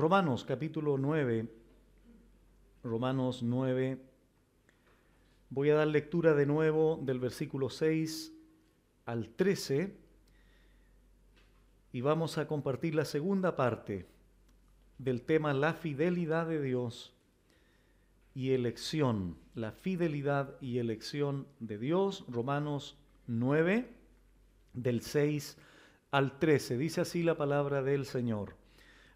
Romanos capítulo 9, Romanos 9, voy a dar lectura de nuevo del versículo 6 al 13 y vamos a compartir la segunda parte del tema la fidelidad de Dios y elección, la fidelidad y elección de Dios, Romanos 9, del 6 al 13. Dice así la palabra del Señor.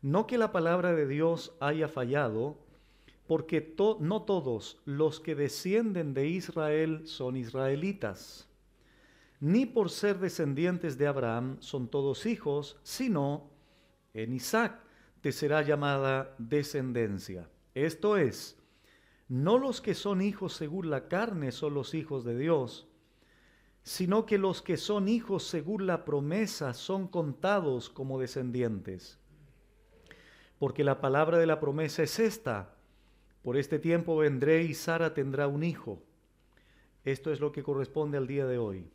No que la palabra de Dios haya fallado, porque no todos los que descienden de Israel son israelitas, ni por ser descendientes de Abraham son todos hijos, sino en Isaac te será llamada descendencia. Esto es, no los que son hijos según la carne son los hijos de Dios, sino que los que son hijos según la promesa son contados como descendientes porque la palabra de la promesa es esta. Por este tiempo vendré y Sara tendrá un hijo. Esto es lo que corresponde al día de hoy.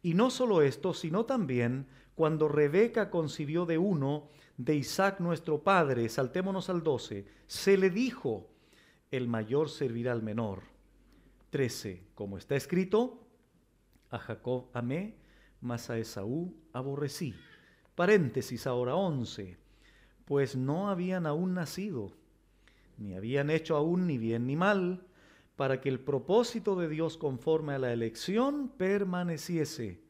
Y no solo esto, sino también cuando Rebeca concibió de uno, de Isaac nuestro padre, saltémonos al 12, se le dijo, el mayor servirá al menor. 13. Como está escrito, a Jacob amé, mas a Esaú aborrecí. Paréntesis ahora 11 pues no habían aún nacido, ni habían hecho aún ni bien ni mal, para que el propósito de Dios conforme a la elección permaneciese,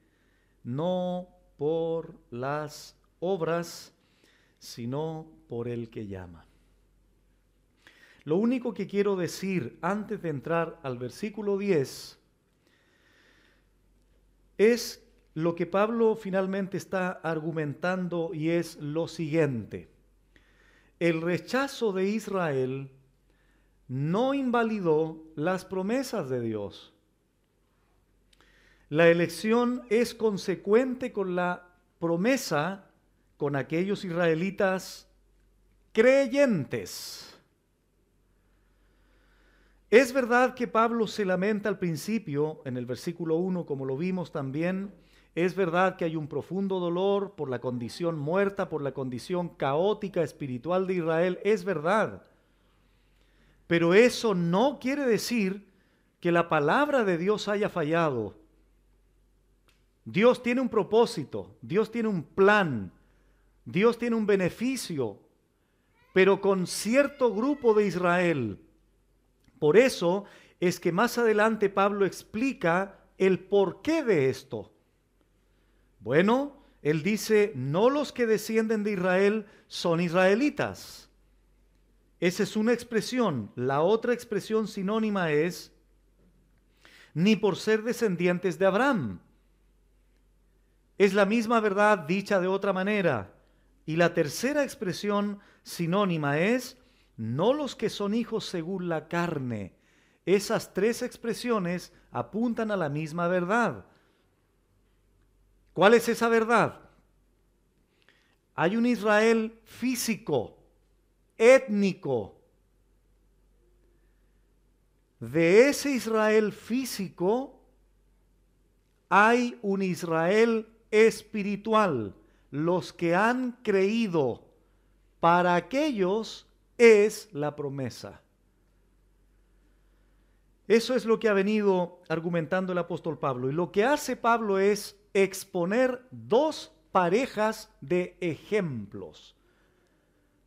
no por las obras, sino por el que llama. Lo único que quiero decir antes de entrar al versículo 10 es lo que Pablo finalmente está argumentando y es lo siguiente el rechazo de Israel no invalidó las promesas de Dios. La elección es consecuente con la promesa con aquellos israelitas creyentes. Es verdad que Pablo se lamenta al principio, en el versículo 1, como lo vimos también, es verdad que hay un profundo dolor por la condición muerta, por la condición caótica espiritual de Israel, es verdad. Pero eso no quiere decir que la palabra de Dios haya fallado. Dios tiene un propósito, Dios tiene un plan, Dios tiene un beneficio, pero con cierto grupo de Israel. Por eso es que más adelante Pablo explica el porqué de esto. Bueno, él dice, no los que descienden de Israel son israelitas. Esa es una expresión. La otra expresión sinónima es, ni por ser descendientes de Abraham. Es la misma verdad dicha de otra manera. Y la tercera expresión sinónima es, no los que son hijos según la carne. Esas tres expresiones apuntan a la misma verdad. ¿Cuál es esa verdad? Hay un Israel físico, étnico. De ese Israel físico hay un Israel espiritual, los que han creído. Para aquellos es la promesa. Eso es lo que ha venido argumentando el apóstol Pablo. Y lo que hace Pablo es exponer dos parejas de ejemplos,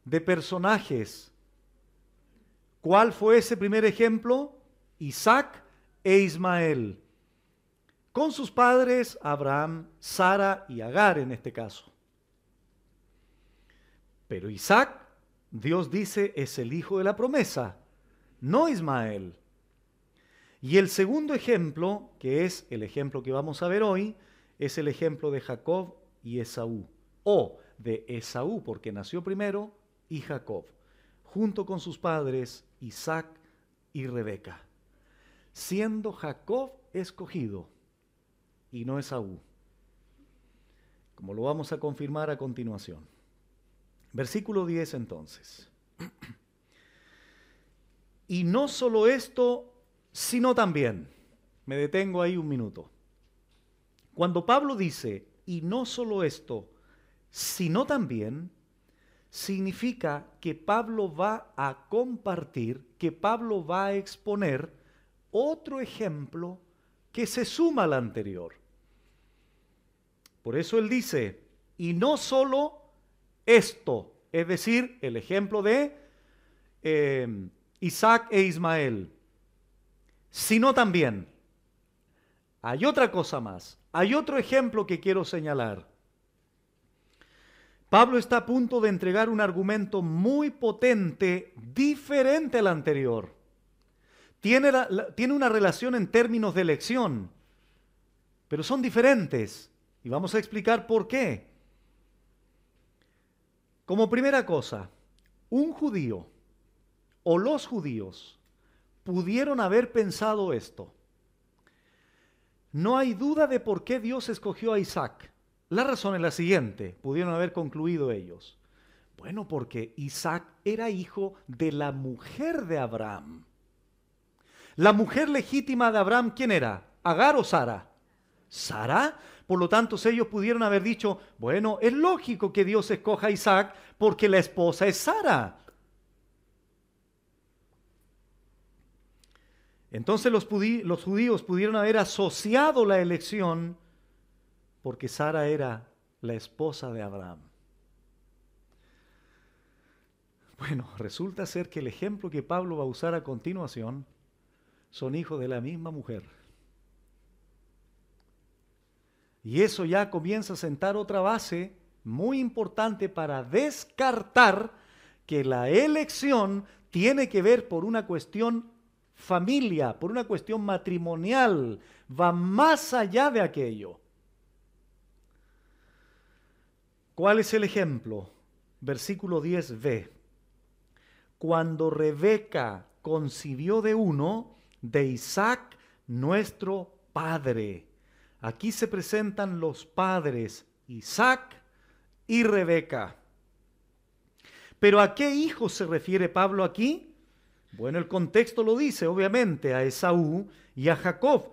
de personajes. ¿Cuál fue ese primer ejemplo? Isaac e Ismael, con sus padres Abraham, Sara y Agar en este caso. Pero Isaac, Dios dice, es el hijo de la promesa, no Ismael. Y el segundo ejemplo, que es el ejemplo que vamos a ver hoy, es el ejemplo de Jacob y Esaú, o de Esaú porque nació primero y Jacob, junto con sus padres Isaac y Rebeca, siendo Jacob escogido y no Esaú, como lo vamos a confirmar a continuación. Versículo 10 entonces. Y no solo esto, sino también, me detengo ahí un minuto, cuando Pablo dice, y no solo esto, sino también, significa que Pablo va a compartir, que Pablo va a exponer otro ejemplo que se suma al anterior. Por eso él dice, y no solo esto, es decir, el ejemplo de em, Isaac e Ismael, sino también hay otra cosa más. Hay otro ejemplo que quiero señalar. Pablo está a punto de entregar un argumento muy potente, diferente al anterior. Tiene, una relación en términos de elección, pero son diferentes. Y vamos a explicar por qué. Como primera cosa, un judío o los judíos pudieron haber pensado esto. No hay duda de por qué Dios escogió a Isaac. La razón es la siguiente, pudieron haber concluido ellos. Bueno, porque Isaac era hijo de la mujer de Abraham. La mujer legítima de Abraham, ¿quién era? ¿Agar o Sara? Sara. Por lo tanto, ellos pudieron haber dicho, bueno, es lógico que Dios escoja a Isaac porque la esposa es Sara. Entonces los, judíos pudieron haber asociado la elección porque Sara era la esposa de Abraham. Bueno, resulta ser que el ejemplo que Pablo va a usar a continuación son hijos de la misma mujer. Y eso ya comienza a sentar otra base muy importante para descartar que la elección tiene que ver por una cuestión familia, por una cuestión matrimonial, va más allá de aquello. ¿Cuál es el ejemplo? Versículo 10b. Cuando Rebeca concibió de uno, de Isaac, nuestro padre. Aquí se presentan los padres, Isaac y Rebeca. Pero ¿a qué hijo se refiere Pablo aquí? Bueno, el contexto lo dice, obviamente, a Esaú y a Jacob.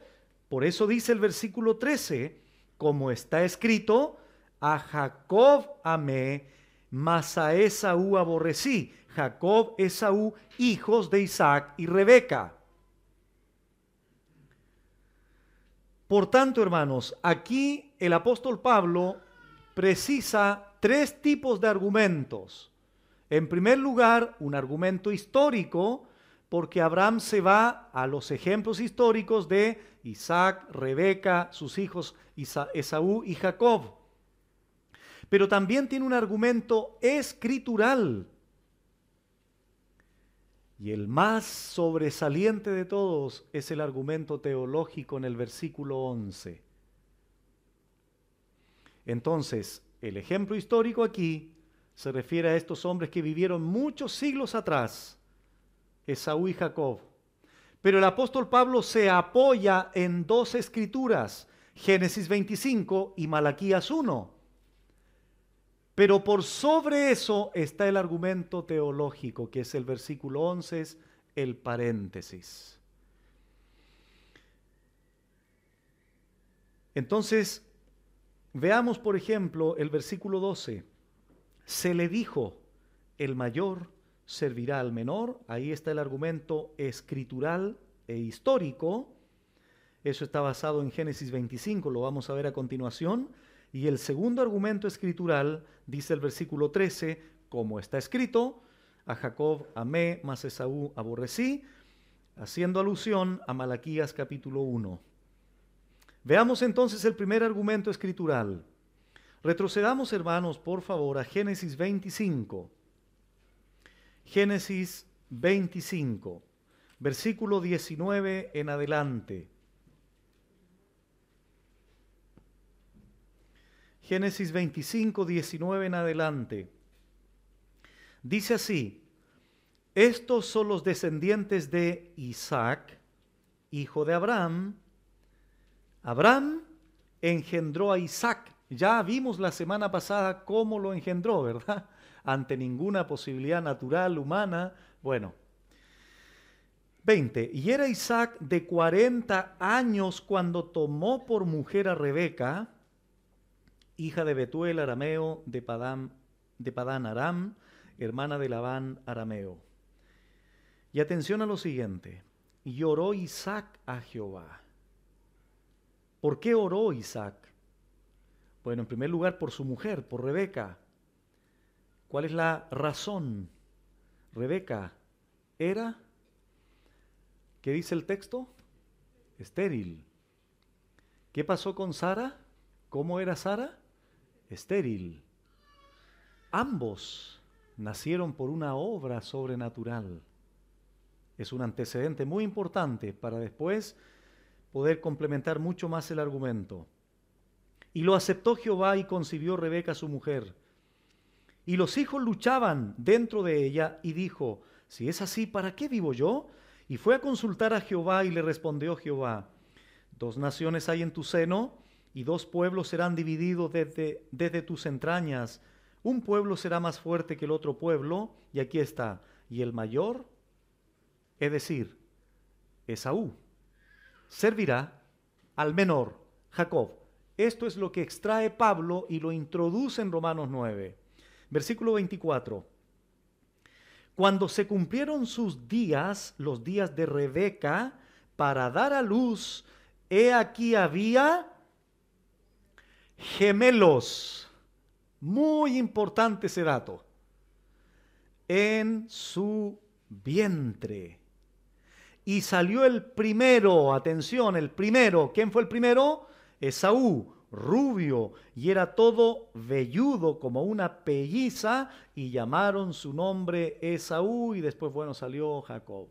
Por eso dice el versículo 13, como está escrito, a Jacob amé, mas a Esaú aborrecí. Jacob, Esaú, hijos de Isaac y Rebeca. Por tanto, hermanos, aquí el apóstol Pablo precisa tres tipos de argumentos en primer lugar, un argumento histórico, porque Abraham se va a los ejemplos históricos de Isaac, Rebeca, sus hijos Esaú y Jacob. Pero también tiene un argumento escritural. Y el más sobresaliente de todos es el argumento teológico en el versículo 11. Entonces, el ejemplo histórico aquí se refiere a estos hombres que vivieron muchos siglos atrás, Esaú y Jacob. Pero el apóstol Pablo se apoya en dos escrituras, Génesis 25 y Malaquías 1. Pero por sobre eso está el argumento teológico, que es el versículo 11, el paréntesis. Entonces, veamos por ejemplo el versículo 12 se le dijo, el mayor servirá al menor. Ahí está el argumento escritural e histórico. Eso está basado en Génesis 25, lo vamos a ver a continuación. Y el segundo argumento escritural dice el versículo 13, como está escrito, a Jacob amé, mas Esaú aborrecí, haciendo alusión a Malaquías capítulo 1. Veamos entonces el primer argumento escritural. Retrocedamos, hermanos, por favor, a Génesis 25. Génesis 25, versículo 19 en adelante. Génesis 25, 19 en adelante. Dice así, estos son los descendientes de Isaac, hijo de Abraham. Abraham engendró a Isaac ya vimos la semana pasada cómo lo engendró, ¿verdad? Ante ninguna posibilidad natural, humana. Bueno. 20. Y era Isaac de 40 años cuando tomó por mujer a Rebeca, hija de Betuel arameo de Padán, de Aram, hermana de Labán arameo. Y atención a lo siguiente. Y oró Isaac a Jehová. ¿Por qué oró Isaac? Bueno, en primer lugar, por su mujer, por Rebeca. ¿Cuál es la razón? Rebeca era, ¿qué dice el texto? Estéril. ¿Qué pasó con Sara? ¿Cómo era Sara? Estéril. Ambos nacieron por una obra sobrenatural. Es un antecedente muy importante para después poder complementar mucho más el argumento. Y lo aceptó Jehová y concibió Rebeca su mujer. Y los hijos luchaban dentro de ella y dijo, si es así, ¿para qué vivo yo? Y fue a consultar a Jehová y le respondió Jehová, dos naciones hay en tu seno y dos pueblos serán divididos desde, desde tus entrañas. Un pueblo será más fuerte que el otro pueblo y aquí está, y el mayor, es decir, Esaú, servirá al menor, Jacob. Esto es lo que extrae Pablo y lo introduce en Romanos 9. Versículo 24. Cuando se cumplieron sus días, los días de Rebeca, para dar a luz, he aquí había gemelos. Muy importante ese dato. En su vientre. Y salió el primero, atención, el primero. ¿Quién fue el primero? Esaú, rubio, y era todo velludo como una pelliza, y llamaron su nombre Esaú, y después, bueno, salió Jacob.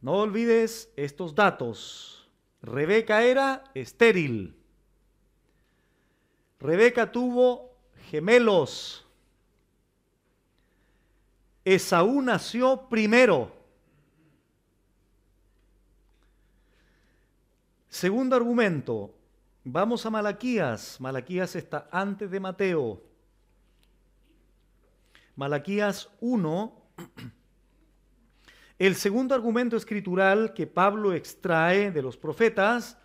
No olvides estos datos. Rebeca era estéril. Rebeca tuvo gemelos. Esaú nació primero. Segundo argumento, vamos a Malaquías. Malaquías está antes de Mateo. Malaquías 1. El segundo argumento escritural que Pablo extrae de los profetas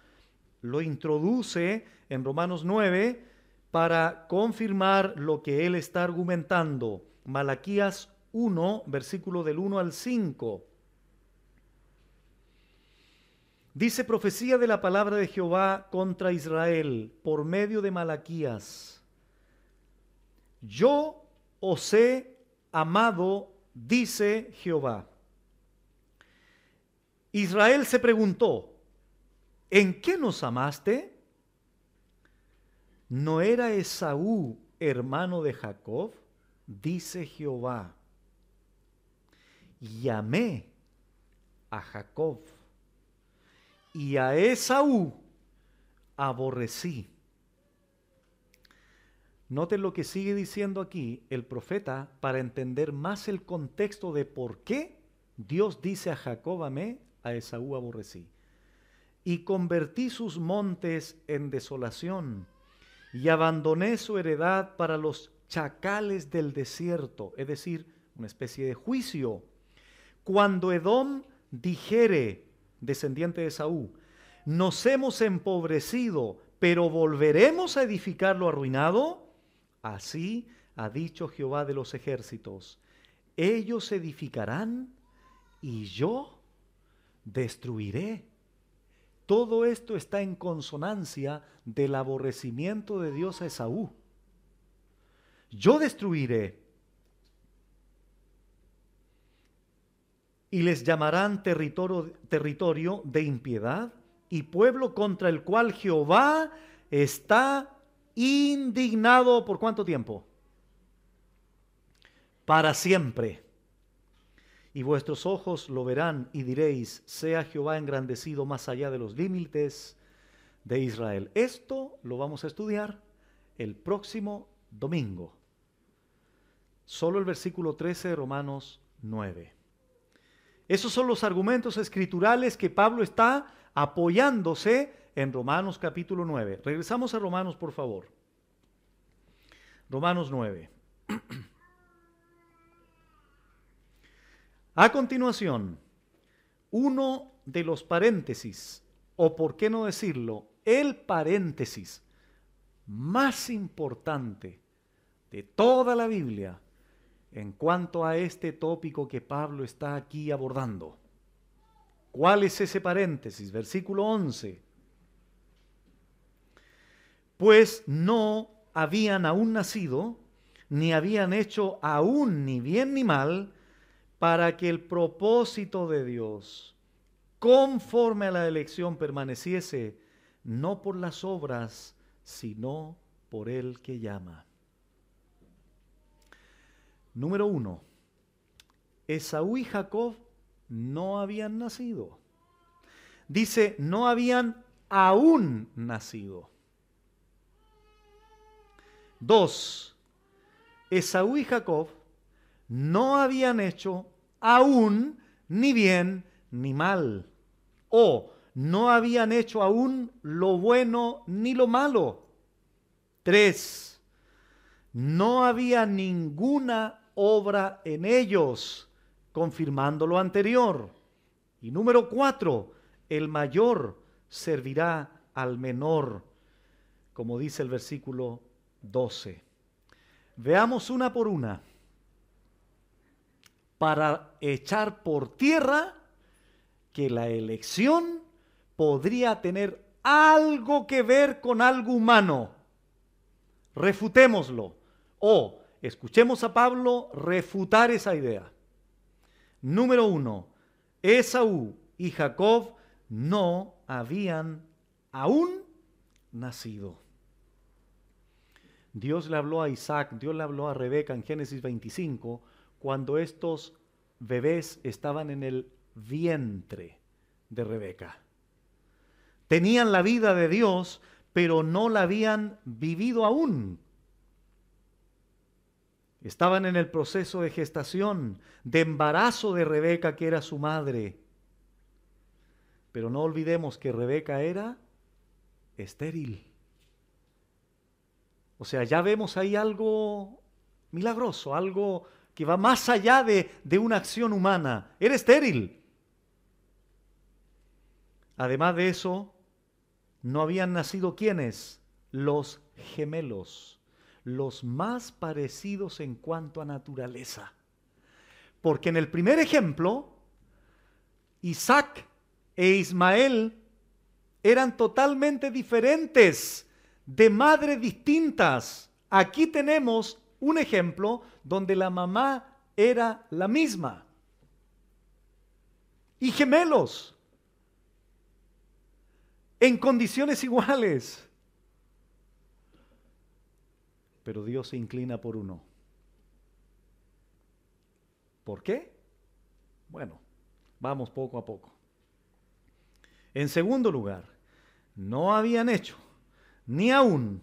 lo introduce en Romanos 9 para confirmar lo que él está argumentando. Malaquías 1, versículo del 1 al 5. Dice profecía de la palabra de Jehová contra Israel por medio de Malaquías. Yo os he amado, dice Jehová. Israel se preguntó, ¿en qué nos amaste? ¿No era Esaú hermano de Jacob? Dice Jehová. Llamé a Jacob y a Esaú aborrecí. Noten lo que sigue diciendo aquí el profeta para entender más el contexto de por qué Dios dice a Jacob amé, a Esaú aborrecí. Y convertí sus montes en desolación y abandoné su heredad para los chacales del desierto, es decir, una especie de juicio. Cuando Edom dijere, descendiente de Saúl, nos hemos empobrecido, pero volveremos a edificar lo arruinado? Así ha dicho Jehová de los ejércitos, ellos edificarán y yo destruiré. Todo esto está en consonancia del aborrecimiento de Dios a Esaú. Yo destruiré y les llamarán territorio, de impiedad y pueblo contra el cual Jehová está indignado por cuánto tiempo? Para siempre. Y vuestros ojos lo verán y diréis, sea Jehová engrandecido más allá de los límites de Israel. Esto lo vamos a estudiar el próximo domingo. Solo el versículo 13 de Romanos 9. Esos son los argumentos escriturales que Pablo está apoyándose en Romanos capítulo 9. Regresamos a Romanos, por favor. Romanos 9. A continuación, uno de los paréntesis, o por qué no decirlo, el paréntesis más importante de toda la Biblia en cuanto a este tópico que Pablo está aquí abordando. ¿Cuál es ese paréntesis? Versículo 11. Pues no habían aún nacido, ni habían hecho aún ni bien ni mal, para que el propósito de Dios, conforme a la elección, permaneciese, no por las obras, sino por el que llama. Número uno, Esaú y Jacob no habían nacido. Dice, no habían aún nacido. Dos, Esaú y Jacob no habían hecho aún ni bien ni mal. O no habían hecho aún lo bueno ni lo malo. Tres, no había ninguna obra en ellos, confirmando lo anterior. Y número cuatro, el mayor servirá al menor, como dice el versículo 12. Veamos una por una para echar por tierra que la elección podría tener algo que ver con algo humano. Refutémoslo. O oh, Escuchemos a Pablo refutar esa idea. Número uno, Esaú y Jacob no habían aún nacido. Dios le habló a Isaac, Dios le habló a Rebeca en Génesis 25, cuando estos bebés estaban en el vientre de Rebeca. Tenían la vida de Dios, pero no la habían vivido aún Estaban en el proceso de gestación, de embarazo de Rebeca, que era su madre. Pero no olvidemos que Rebeca era estéril. O sea, ya vemos ahí algo milagroso, algo que va más allá de, de una acción humana. Era estéril. Además de eso, no habían nacido quienes? Los gemelos los más parecidos en cuanto a naturaleza. Porque en el primer ejemplo, Isaac e Ismael eran totalmente diferentes, de madres distintas. Aquí tenemos un ejemplo donde la mamá era la misma. Y gemelos, en condiciones iguales pero Dios se inclina por uno. ¿Por qué? Bueno, vamos poco a poco. En segundo lugar, no habían hecho ni aún,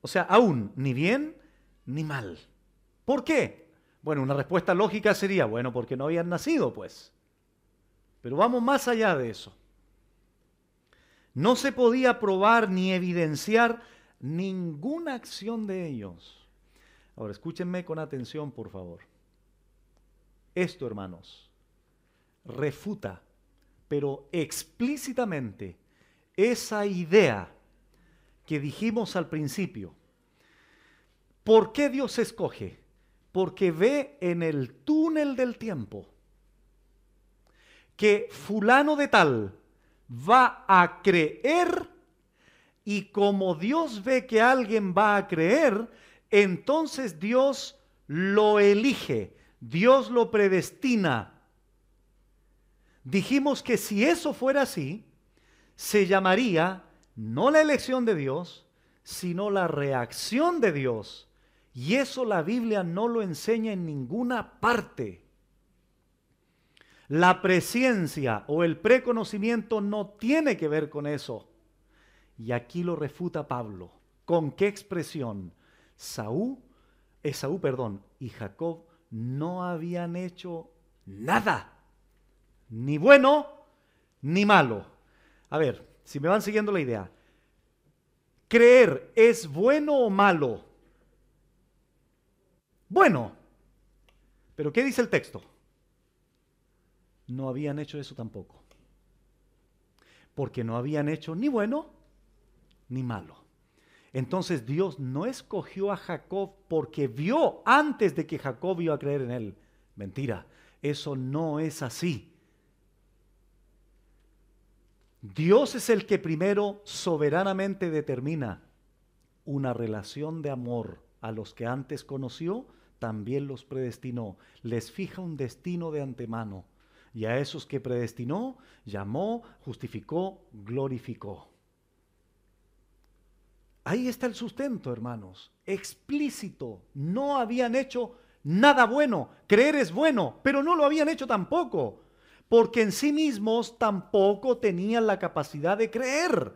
o sea, aún ni bien ni mal. ¿Por qué? Bueno, una respuesta lógica sería, bueno, porque no habían nacido, pues. Pero vamos más allá de eso. No se podía probar ni evidenciar ninguna acción de ellos. Ahora, escúchenme con atención, por favor. Esto, hermanos, refuta, pero explícitamente, esa idea que dijimos al principio. ¿Por qué Dios escoge? Porque ve en el túnel del tiempo que fulano de tal va a creer y como Dios ve que alguien va a creer, entonces Dios lo elige, Dios lo predestina. Dijimos que si eso fuera así, se llamaría no la elección de Dios, sino la reacción de Dios. Y eso la Biblia no lo enseña en ninguna parte. La presencia o el preconocimiento no tiene que ver con eso. Y aquí lo refuta Pablo. ¿Con qué expresión? Saúl, Esaú, eh, perdón, y Jacob no habían hecho nada, ni bueno ni malo. A ver, si me van siguiendo la idea. ¿Creer es bueno o malo? Bueno. Pero ¿qué dice el texto? No habían hecho eso tampoco. Porque no habían hecho ni bueno ni malo. Entonces Dios no escogió a Jacob porque vio antes de que Jacob vio a creer en él. Mentira, eso no es así. Dios es el que primero soberanamente determina una relación de amor a los que antes conoció, también los predestinó, les fija un destino de antemano. Y a esos que predestinó, llamó, justificó, glorificó. Ahí está el sustento, hermanos. Explícito. No habían hecho nada bueno. Creer es bueno, pero no lo habían hecho tampoco. Porque en sí mismos tampoco tenían la capacidad de creer.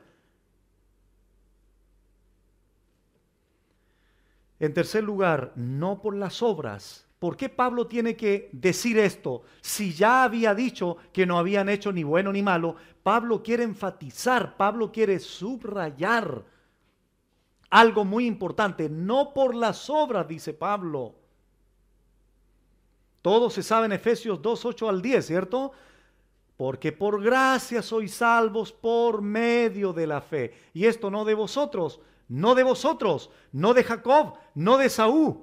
En tercer lugar, no por las obras. ¿Por qué Pablo tiene que decir esto? Si ya había dicho que no habían hecho ni bueno ni malo, Pablo quiere enfatizar, Pablo quiere subrayar algo muy importante, no por las obras, dice Pablo. Todo se sabe en Efesios 2, 8 al 10, ¿cierto? Porque por gracia sois salvos por medio de la fe. Y esto no de vosotros, no de vosotros, no de Jacob, no de Saúl.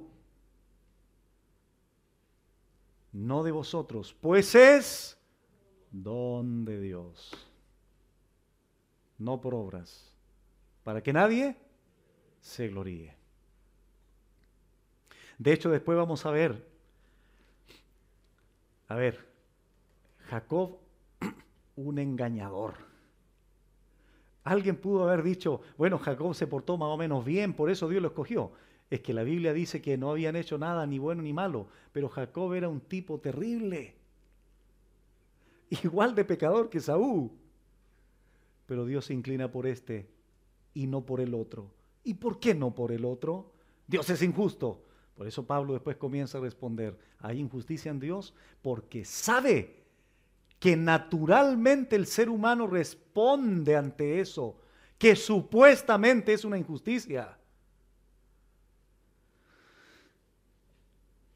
No de vosotros, pues es don de Dios. No por obras. Para que nadie se gloríe. De hecho, después vamos a ver, a ver, Jacob, un engañador. Alguien pudo haber dicho, bueno, Jacob se portó más o menos bien, por eso Dios lo escogió. Es que la Biblia dice que no habían hecho nada, ni bueno ni malo, pero Jacob era un tipo terrible, igual de pecador que Saúl. Pero Dios se inclina por este y no por el otro ¿Y por qué no por el otro? Dios es injusto. Por eso Pablo después comienza a responder, hay injusticia en Dios porque sabe que naturalmente el ser humano responde ante eso, que supuestamente es una injusticia.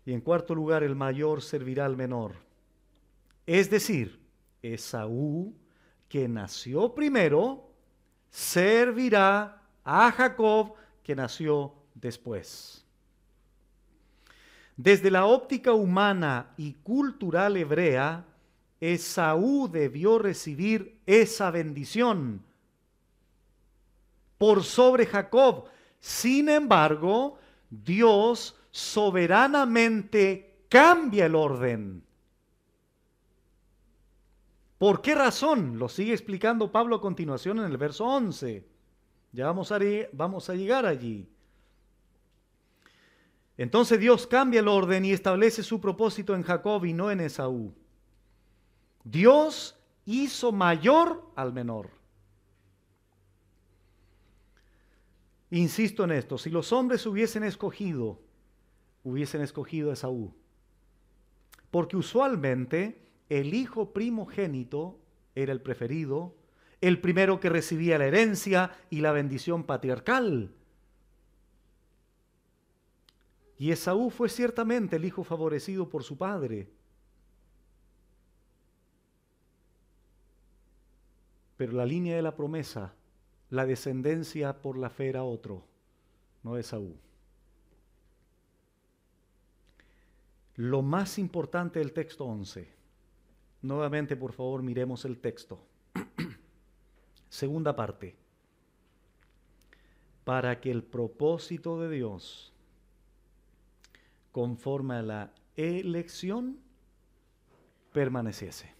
Y en cuarto lugar, el mayor servirá al menor. Es decir, Esaú, que nació primero, servirá a Jacob, que nació después. Desde la óptica humana y cultural hebrea, Esaú debió recibir esa bendición por sobre Jacob. Sin embargo, Dios soberanamente cambia el orden. ¿Por qué razón? Lo sigue explicando Pablo a continuación en el verso 11 ya vamos a, vamos a llegar allí. Entonces Dios cambia el orden y establece su propósito en Jacob y no en Esaú. Dios hizo mayor al menor. Insisto en esto, si los hombres hubiesen escogido, hubiesen escogido a Esaú. Porque usualmente el hijo primogénito era el preferido el primero que recibía la herencia y la bendición patriarcal. Y Esaú fue ciertamente el hijo favorecido por su padre. Pero la línea de la promesa, la descendencia por la fe era otro, no Esaú. Lo más importante del texto 11. Nuevamente, por favor, miremos el texto. Segunda parte. Para que el propósito de Dios, conforme a la elección, permaneciese.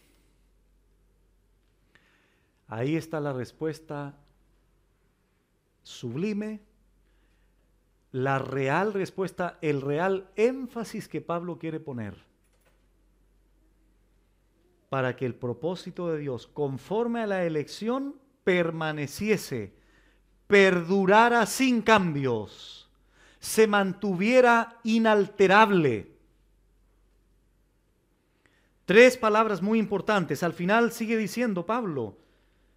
Ahí está la respuesta sublime, la real respuesta, el real énfasis que Pablo quiere poner para que el propósito de Dios, conforme a la elección, permaneciese, perdurara sin cambios, se mantuviera inalterable. Tres palabras muy importantes. Al final sigue diciendo Pablo,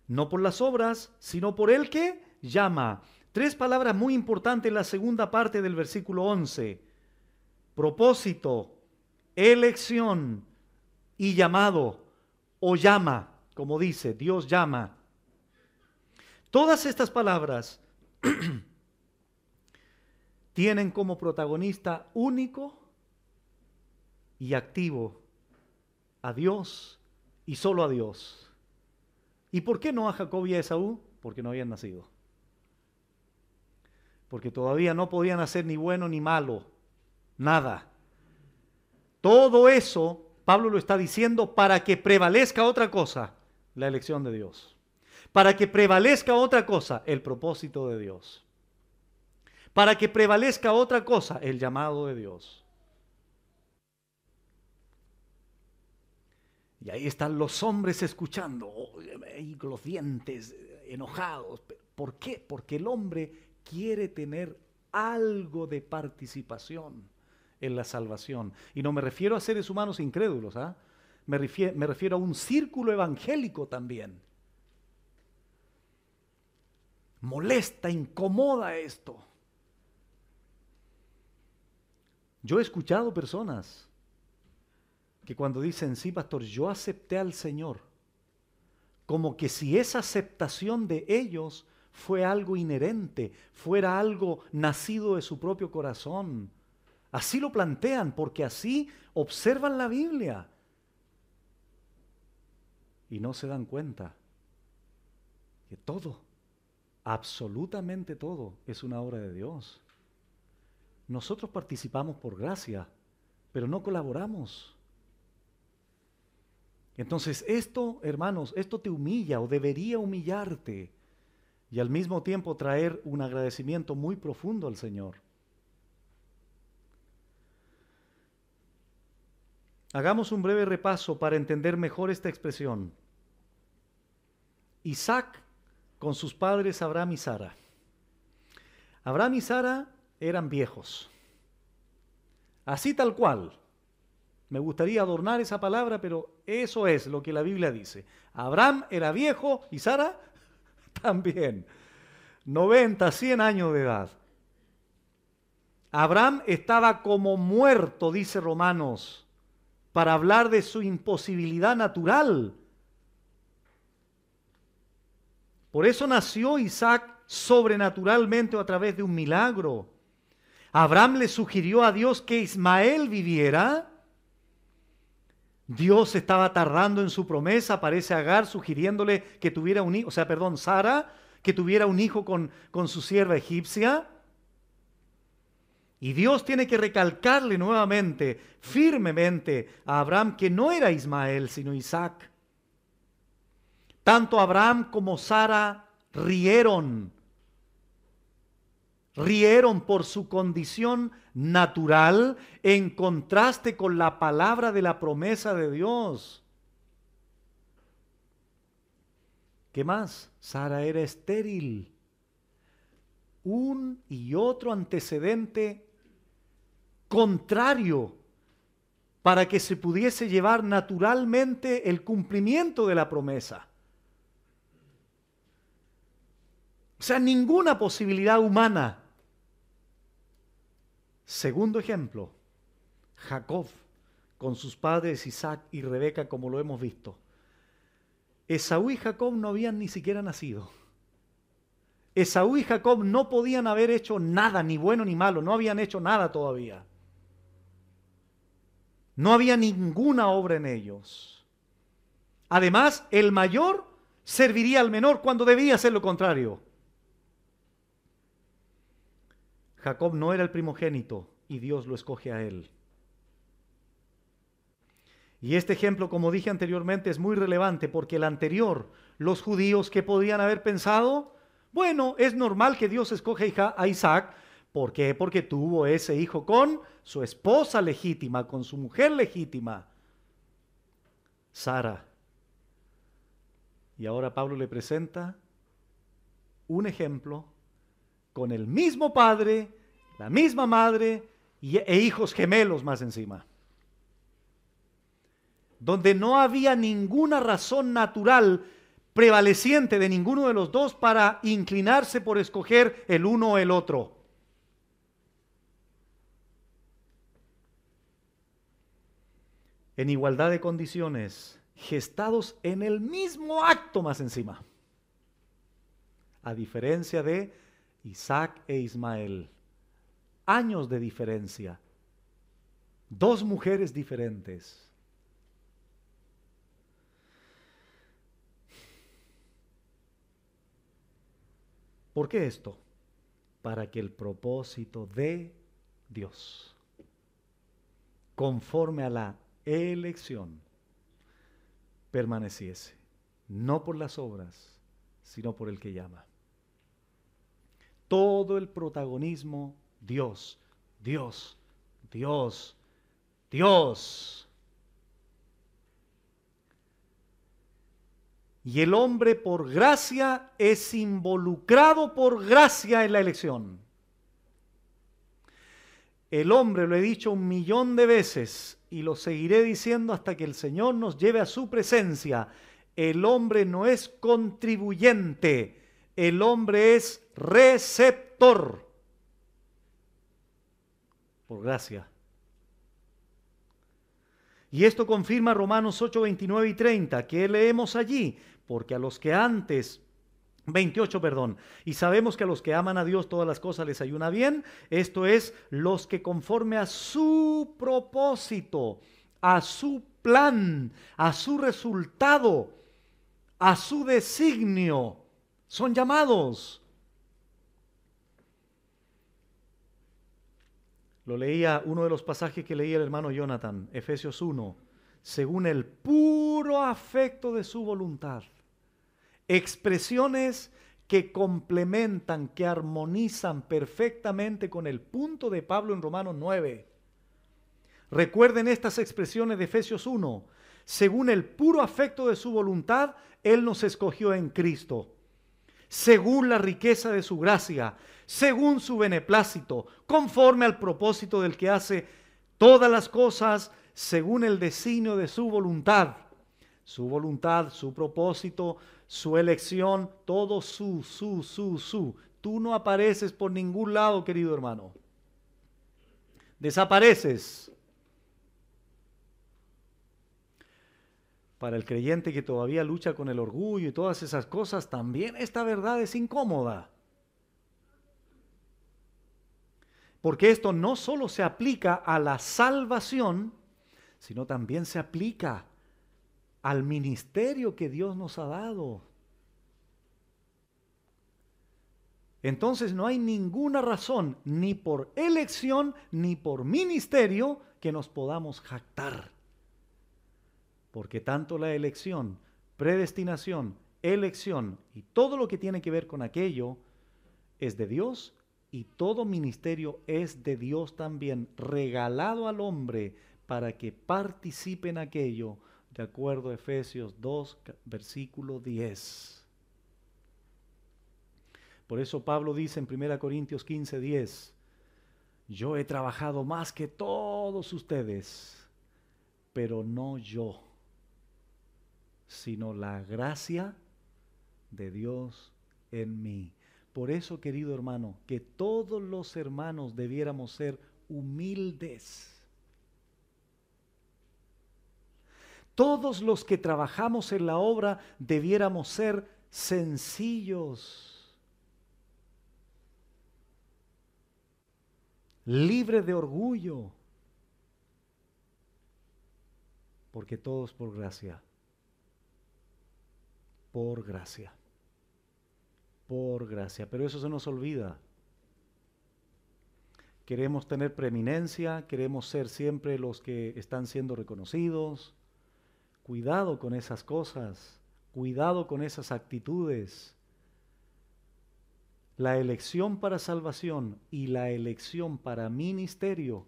no por las obras, sino por el que llama. Tres palabras muy importantes en la segunda parte del versículo 11. Propósito, elección y llamado o llama, como dice, Dios llama. Todas estas palabras tienen como protagonista único y activo a Dios y solo a Dios. ¿Y por qué no a Jacob y a Esaú? Porque no habían nacido. Porque todavía no podían hacer ni bueno ni malo, nada. Todo eso, Pablo lo está diciendo para que prevalezca otra cosa, la elección de Dios para que prevalezca otra cosa, el propósito de Dios. Para que prevalezca otra cosa, el llamado de Dios. Y ahí están los hombres escuchando, los dientes enojados. ¿Por qué? Porque el hombre quiere tener algo de participación en la salvación. Y no me refiero a seres humanos incrédulos, ¿ah? me refiero a un círculo evangélico también molesta, incomoda esto. Yo he escuchado personas que cuando dicen, sí, pastor, yo acepté al Señor, como que si esa aceptación de ellos fue algo inherente, fuera algo nacido de su propio corazón. Así lo plantean, porque así observan la Biblia. Y no se dan cuenta que todo absolutamente todo es una obra de Dios. Nosotros participamos por gracia, pero no colaboramos. Entonces, esto, hermanos, esto te humilla o debería humillarte y al mismo tiempo traer un agradecimiento muy profundo al Señor. Hagamos un breve repaso para entender mejor esta expresión. Isaac con sus padres Abraham y Sara. Abraham y Sara eran viejos. Así tal cual. Me gustaría adornar esa palabra, pero eso es lo que la Biblia dice. Abraham era viejo y Sara también. 90, 100 años de edad. Abraham estaba como muerto, dice Romanos, para hablar de su imposibilidad natural Por eso nació Isaac sobrenaturalmente o a través de un milagro. Abraham le sugirió a Dios que Ismael viviera. Dios estaba tardando en su promesa, parece Agar sugiriéndole que tuviera un hijo, o sea, perdón, Sara, que tuviera un hijo con, con su sierva egipcia. Y Dios tiene que recalcarle nuevamente, firmemente, a Abraham que no era Ismael, sino Isaac. Tanto Abraham como Sara rieron, rieron por su condición natural en contraste con la palabra de la promesa de Dios. ¿Qué más? Sara era estéril. Un y otro antecedente contrario para que se pudiese llevar naturalmente el cumplimiento de la promesa. O sea, ninguna posibilidad humana. Segundo ejemplo, Jacob con sus padres Isaac y Rebeca, como lo hemos visto. Esaú y Jacob no habían ni siquiera nacido. Esaú y Jacob no podían haber hecho nada, ni bueno ni malo, no habían hecho nada todavía. No había ninguna obra en ellos. Además, el mayor serviría al menor cuando debía ser lo contrario. Jacob no era el primogénito y Dios lo escoge a él. Y este ejemplo, como dije anteriormente, es muy relevante porque el anterior, los judíos que podían haber pensado, bueno, es normal que Dios escoge a Isaac. ¿Por qué? Porque tuvo ese hijo con su esposa legítima, con su mujer legítima, Sara. Y ahora Pablo le presenta un ejemplo con el mismo padre, la misma madre y, e hijos gemelos más encima. Donde no había ninguna razón natural prevaleciente de ninguno de los dos para inclinarse por escoger el uno o el otro. En igualdad de condiciones, gestados en el mismo acto más encima. A diferencia de Isaac e Ismael. Años de diferencia. Dos mujeres diferentes. ¿Por qué esto? Para que el propósito de Dios, conforme a la elección, permaneciese, no por las obras, sino por el que llama todo el protagonismo Dios, Dios, Dios, Dios. Y el hombre por gracia es involucrado por gracia en la elección. El hombre, lo he dicho un millón de veces y lo seguiré diciendo hasta que el Señor nos lleve a su presencia, el hombre no es contribuyente el hombre es receptor por gracia. Y esto confirma Romanos 8, 29 y 30, que leemos allí, porque a los que antes, 28, perdón, y sabemos que a los que aman a Dios todas las cosas les ayuna bien, esto es, los que conforme a su propósito, a su plan, a su resultado, a su designio, son llamados. Lo leía uno de los pasajes que leía el hermano Jonathan, Efesios 1, según el puro afecto de su voluntad. Expresiones que complementan, que armonizan perfectamente con el punto de Pablo en Romanos 9. Recuerden estas expresiones de Efesios 1. Según el puro afecto de su voluntad, Él nos escogió en Cristo según la riqueza de su gracia, según su beneplácito, conforme al propósito del que hace todas las cosas, según el designio de su voluntad. Su voluntad, su propósito, su elección, todo su, su, su, su. Tú no apareces por ningún lado, querido hermano. Desapareces Para el creyente que todavía lucha con el orgullo y todas esas cosas, también esta verdad es incómoda. Porque esto no solo se aplica a la salvación, sino también se aplica al ministerio que Dios nos ha dado. Entonces no hay ninguna razón, ni por elección, ni por ministerio, que nos podamos jactar porque tanto la elección, predestinación, elección y todo lo que tiene que ver con aquello es de Dios y todo ministerio es de Dios también, regalado al hombre para que participe en aquello, de acuerdo a Efesios 2, versículo 10. Por eso Pablo dice en 1 Corintios 15, 10, yo he trabajado más que todos ustedes, pero no yo sino la gracia de Dios en mí. Por eso, querido hermano, que todos los hermanos debiéramos ser humildes. Todos los que trabajamos en la obra debiéramos ser sencillos, libres de orgullo, porque todos por gracia por gracia. Por gracia. Pero eso se nos olvida. Queremos tener preeminencia, queremos ser siempre los que están siendo reconocidos. Cuidado con esas cosas, cuidado con esas actitudes. La elección para salvación y la elección para ministerio,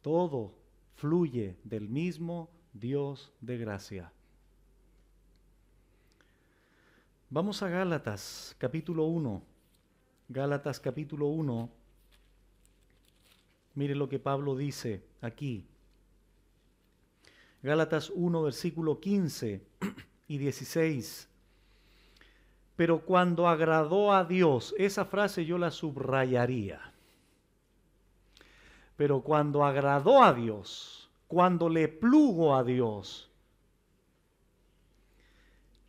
todo fluye del mismo Dios de gracia. Vamos a Gálatas, capítulo 1. Gálatas, capítulo 1. Mire lo que Pablo dice aquí. Gálatas 1, versículo 15 y 16. Pero cuando agradó a Dios, esa frase yo la subrayaría. Pero cuando agradó a Dios, cuando le plugo a Dios,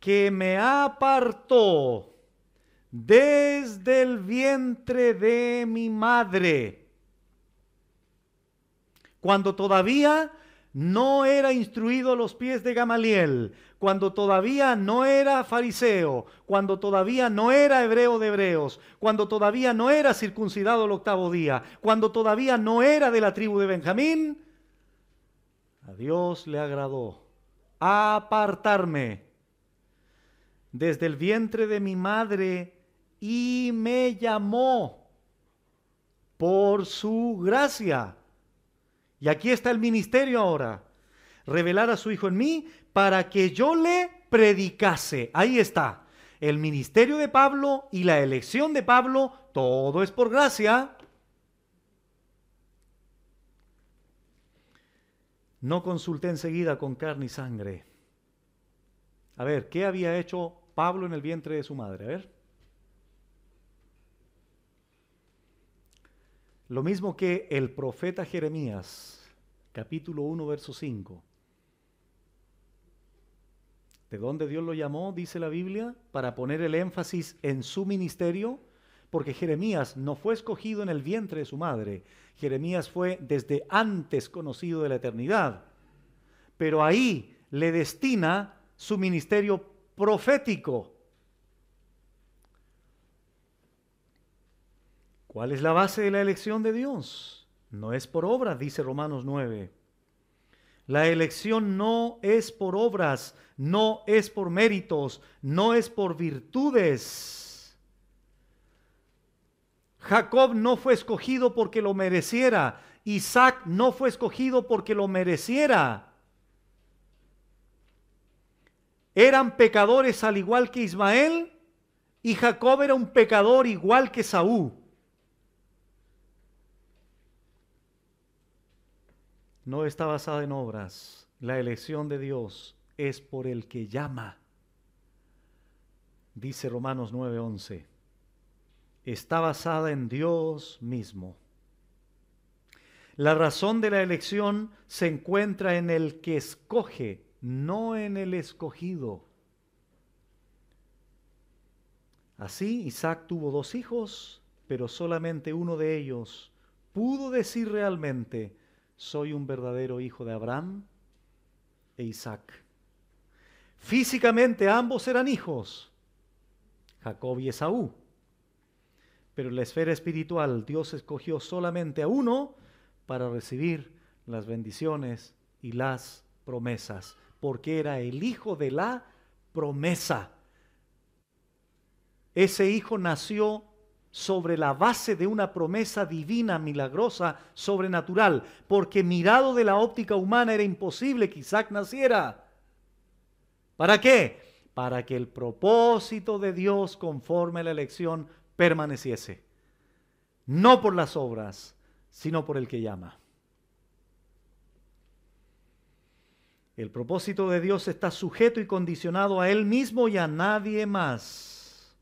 que me apartó desde el vientre de mi madre, cuando todavía no era instruido a los pies de Gamaliel, cuando todavía no era fariseo, cuando todavía no era hebreo de hebreos, cuando todavía no era circuncidado el octavo día, cuando todavía no era de la tribu de Benjamín, a Dios le agradó apartarme desde el vientre de mi madre y me llamó por su gracia. Y aquí está el ministerio ahora. Revelar a su Hijo en mí para que yo le predicase. Ahí está. El ministerio de Pablo y la elección de Pablo, todo es por gracia. No consulté enseguida con carne y sangre. A ver, ¿qué había hecho Pablo en el vientre de su madre. A ver. Lo mismo que el profeta Jeremías, capítulo 1, verso 5. ¿De dónde Dios lo llamó? Dice la Biblia, para poner el énfasis en su ministerio, porque Jeremías no fue escogido en el vientre de su madre. Jeremías fue desde antes conocido de la eternidad. Pero ahí le destina su ministerio profético. ¿Cuál es la base de la elección de Dios? No es por obras, dice Romanos 9. La elección no es por obras, no es por méritos, no es por virtudes. Jacob no fue escogido porque lo mereciera. Isaac no fue escogido porque lo mereciera eran pecadores al igual que Ismael y Jacob era un pecador igual que Saúl. No está basada en obras. La elección de Dios es por el que llama. Dice Romanos 9:11. Está basada en Dios mismo. La razón de la elección se encuentra en el que escoge no en el escogido. Así Isaac tuvo dos hijos, pero solamente uno de ellos pudo decir realmente, soy un verdadero hijo de Abraham e Isaac. Físicamente ambos eran hijos, Jacob y Esaú. Pero en la esfera espiritual Dios escogió solamente a uno para recibir las bendiciones y las promesas porque era el hijo de la promesa. Ese hijo nació sobre la base de una promesa divina, milagrosa, sobrenatural, porque mirado de la óptica humana era imposible que Isaac naciera. ¿Para qué? Para que el propósito de Dios conforme a la elección permaneciese. No por las obras, sino por el que llama. El propósito de Dios está sujeto y condicionado a Él mismo y a nadie más.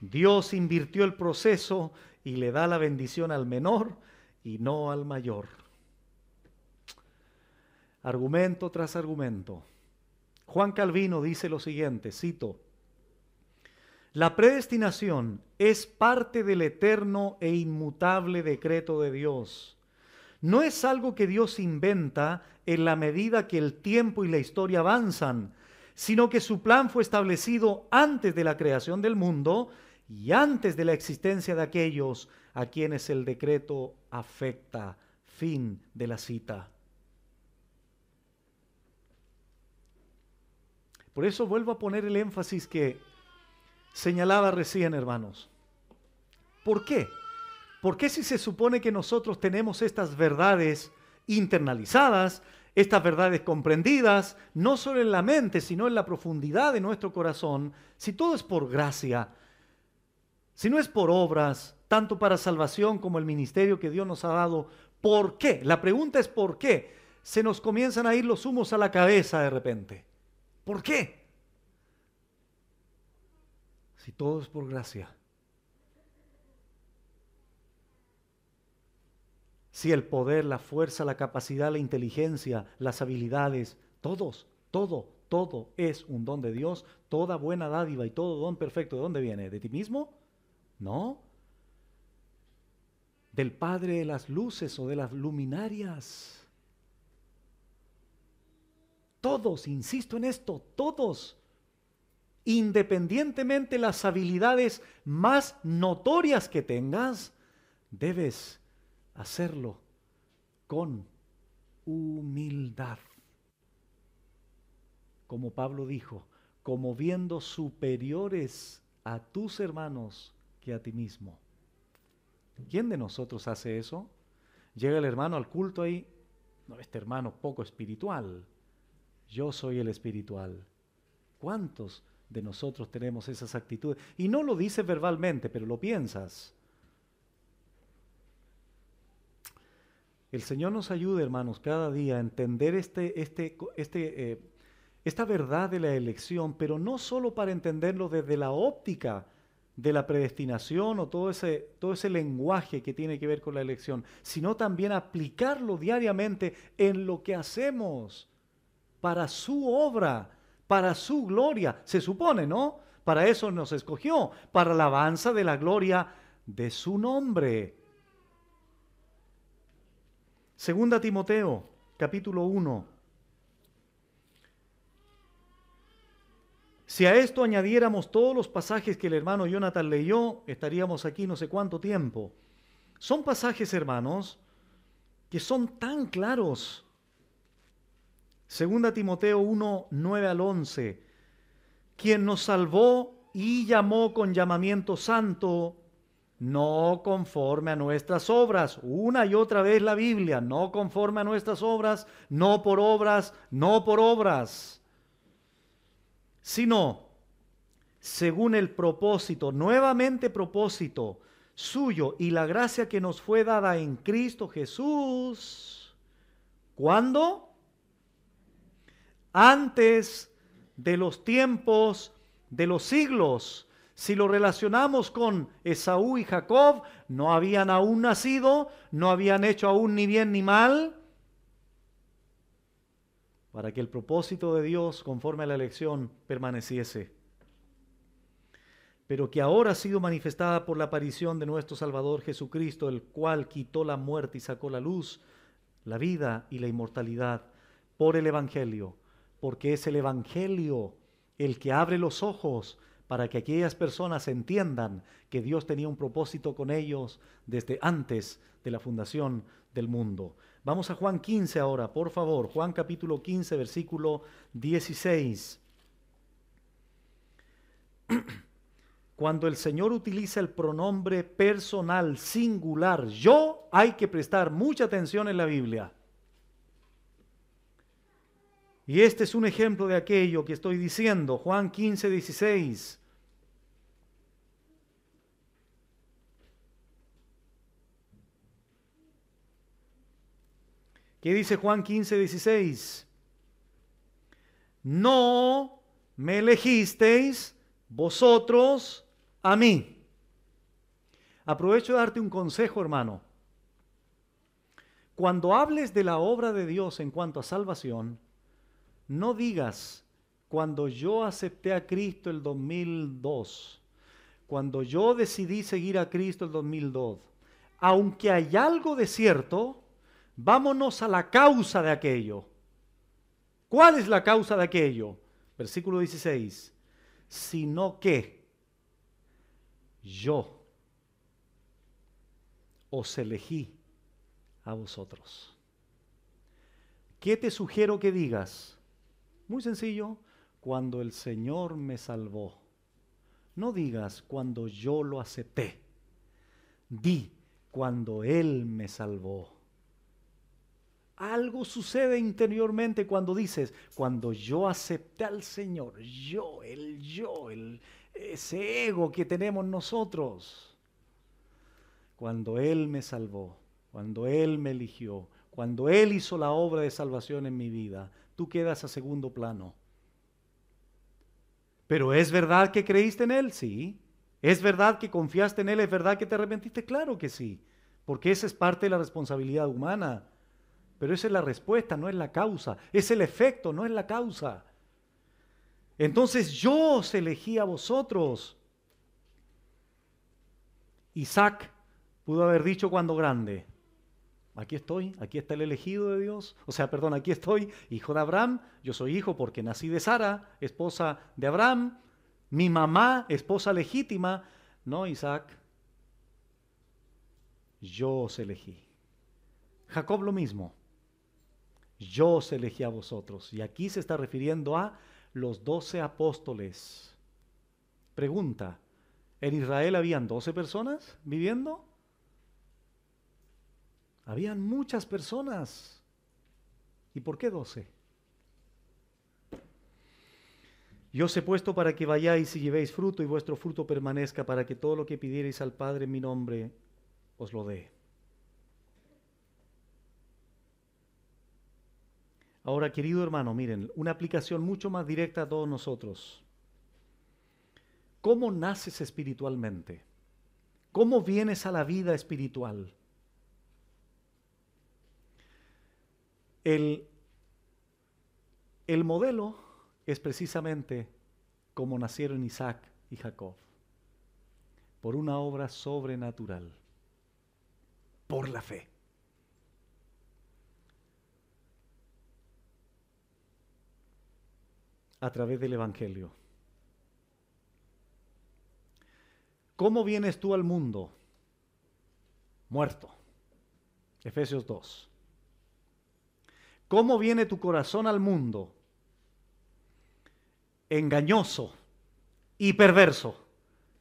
Dios invirtió el proceso y le da la bendición al menor y no al mayor. Argumento tras argumento. Juan Calvino dice lo siguiente, cito, la predestinación es parte del eterno e inmutable decreto de Dios no es algo que Dios inventa en la medida que el tiempo y la historia avanzan, sino que su plan fue establecido antes de la creación del mundo y antes de la existencia de aquellos a quienes el decreto afecta. Fin de la cita. Por eso vuelvo a poner el énfasis que señalaba recién, hermanos. ¿Por qué? ¿Por qué si se supone que nosotros tenemos estas verdades internalizadas, estas verdades comprendidas, no solo en la mente, sino en la profundidad de nuestro corazón, si todo es por gracia, si no es por obras, tanto para salvación como el ministerio que Dios nos ha dado, ¿por qué? La pregunta es ¿por qué? Se nos comienzan a ir los humos a la cabeza de repente. ¿Por qué? Si todo es por gracia. Si el poder, la fuerza, la capacidad, la inteligencia, las habilidades, todos, todo, todo es un don de Dios, toda buena dádiva y todo don perfecto, ¿de dónde viene? ¿De ti mismo? No. Del Padre de las luces o de las luminarias. Todos, insisto en esto, todos independientemente las habilidades más notorias que tengas, debes hacerlo con humildad. Como Pablo dijo, como viendo superiores a tus hermanos que a ti mismo. ¿Quién de nosotros hace eso? Llega el hermano al culto ahí, no, este hermano poco espiritual, yo soy el espiritual. ¿Cuántos de nosotros tenemos esas actitudes? Y no lo dices verbalmente, pero lo piensas. El Señor nos ayude, hermanos, cada día a entender este, este, este eh, esta verdad de la elección, pero no solo para entenderlo desde la óptica de la predestinación o todo ese, todo ese lenguaje que tiene que ver con la elección, sino también aplicarlo diariamente en lo que hacemos para su obra, para su gloria, se supone, ¿no? Para eso nos escogió, para la alabanza de la gloria de su nombre. Segunda Timoteo, capítulo 1. Si a esto añadiéramos todos los pasajes que el hermano Jonathan leyó, estaríamos aquí no sé cuánto tiempo. Son pasajes, hermanos, que son tan claros. Segunda Timoteo 1, 9 al 11. Quien nos salvó y llamó con llamamiento santo, no conforme a nuestras obras. Una y otra vez la Biblia, no conforme a nuestras obras, no por obras, no por obras, sino según el propósito, nuevamente propósito suyo y la gracia que nos fue dada en Cristo Jesús. ¿Cuándo? Antes de los tiempos de los siglos si lo relacionamos con Esaú y Jacob, no habían aún nacido, no habían hecho aún ni bien ni mal, para que el propósito de Dios conforme a la elección permaneciese, pero que ahora ha sido manifestada por la aparición de nuestro Salvador Jesucristo, el cual quitó la muerte y sacó la luz, la vida y la inmortalidad por el Evangelio, porque es el Evangelio el que abre los ojos para que aquellas personas entiendan que Dios tenía un propósito con ellos desde antes de la fundación del mundo. Vamos a Juan 15 ahora, por favor. Juan capítulo 15, versículo 16. Cuando el Señor utiliza el pronombre personal singular, yo, hay que prestar mucha atención en la Biblia. Y este es un ejemplo de aquello que estoy diciendo, Juan 15, 16. ¿Qué dice Juan 15, 16? No me elegisteis vosotros a mí. Aprovecho de darte un consejo, hermano. Cuando hables de la obra de Dios en cuanto a salvación, no digas, cuando yo acepté a Cristo el 2002, cuando yo decidí seguir a Cristo el 2002, aunque hay algo de cierto, Vámonos a la causa de aquello. ¿Cuál es la causa de aquello? Versículo 16. Sino que yo os elegí a vosotros. ¿Qué te sugiero que digas? Muy sencillo, cuando el Señor me salvó. No digas cuando yo lo acepté. Di cuando Él me salvó. Algo sucede interiormente cuando dices, cuando yo acepté al Señor, yo, el yo, el, ese ego que tenemos nosotros. Cuando Él me salvó, cuando Él me eligió, cuando Él hizo la obra de salvación en mi vida, tú quedas a segundo plano. Pero ¿es verdad que creíste en Él? Sí. ¿Es verdad que confiaste en Él? ¿Es verdad que te arrepentiste? Claro que sí. Porque esa es parte de la responsabilidad humana. Pero esa es la respuesta, no es la causa. Es el efecto, no es la causa. Entonces yo os elegí a vosotros. Isaac pudo haber dicho cuando grande, aquí estoy, aquí está el elegido de Dios, o sea, perdón, aquí estoy, hijo de Abraham, yo soy hijo porque nací de Sara, esposa de Abraham, mi mamá, esposa legítima, no, Isaac, yo os elegí. Jacob lo mismo yo os elegí a vosotros. Y aquí se está refiriendo a los doce apóstoles. Pregunta, ¿en Israel habían doce personas viviendo? Habían muchas personas. ¿Y por qué doce? Yo os he puesto para que vayáis y llevéis fruto y vuestro fruto permanezca para que todo lo que pidierais al Padre en mi nombre os lo dé. Ahora, querido hermano, miren, una aplicación mucho más directa a todos nosotros. ¿Cómo naces espiritualmente? ¿Cómo vienes a la vida espiritual? El, el modelo es precisamente como nacieron Isaac y Jacob, por una obra sobrenatural, por la fe. a través del Evangelio. ¿Cómo vienes tú al mundo? Muerto. Efesios 2. ¿Cómo viene tu corazón al mundo? Engañoso y perverso,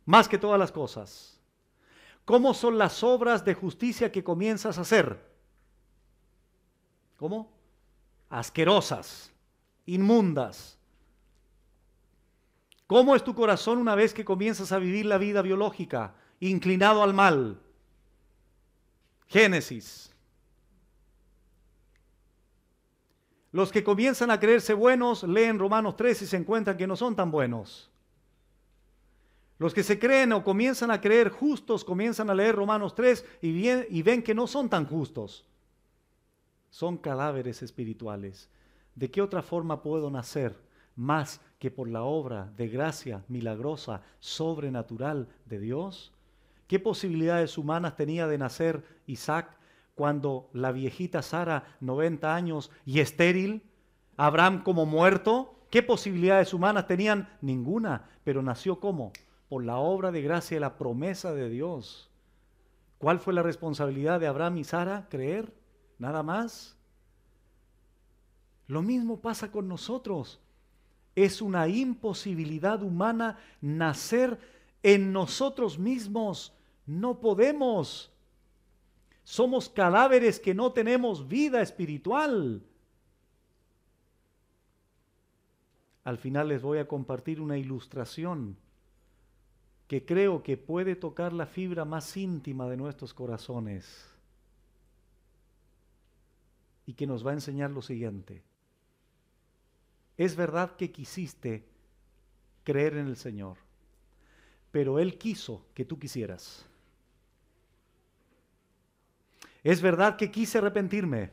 más que todas las cosas. ¿Cómo son las obras de justicia que comienzas a hacer? ¿Cómo? Asquerosas, inmundas, ¿Cómo es tu corazón una vez que comienzas a vivir la vida biológica, inclinado al mal? Génesis. Los que comienzan a creerse buenos leen Romanos 3 y se encuentran que no son tan buenos. Los que se creen o comienzan a creer justos comienzan a leer Romanos 3 y, y ven que no son tan justos. Son cadáveres espirituales. ¿De qué otra forma puedo nacer más que por la obra de gracia milagrosa, sobrenatural de Dios? ¿Qué posibilidades humanas tenía de nacer Isaac cuando la viejita Sara, 90 años y estéril, Abraham como muerto? ¿Qué posibilidades humanas tenían? Ninguna, pero nació como? Por la obra de gracia y la promesa de Dios. ¿Cuál fue la responsabilidad de Abraham y Sara? Creer, nada más. Lo mismo pasa con nosotros. Es una imposibilidad humana nacer en nosotros mismos. No podemos. Somos cadáveres que no tenemos vida espiritual. Al final les voy a compartir una ilustración que creo que puede tocar la fibra más íntima de nuestros corazones y que nos va a enseñar lo siguiente. Es verdad que quisiste creer en el Señor, pero Él quiso que tú quisieras. Es verdad que quise arrepentirme,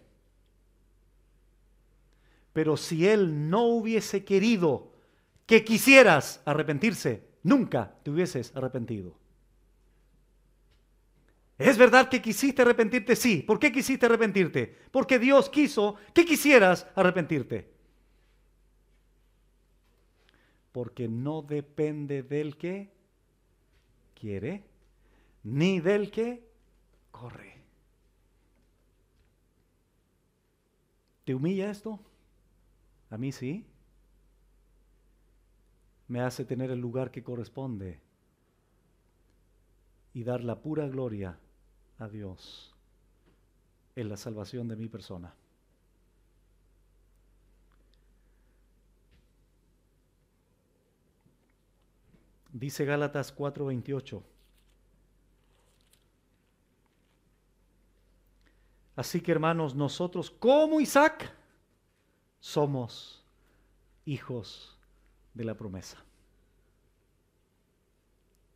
pero si Él no hubiese querido que quisieras arrepentirse, nunca te hubieses arrepentido. Es verdad que quisiste arrepentirte, sí. ¿Por qué quisiste arrepentirte? Porque Dios quiso que quisieras arrepentirte porque no depende del que quiere, ni del que corre. ¿Te humilla esto? A mí sí. Me hace tener el lugar que corresponde y dar la pura gloria a Dios en la salvación de mi persona. Dice Gálatas 4:28. Así que hermanos, nosotros como Isaac somos hijos de la promesa.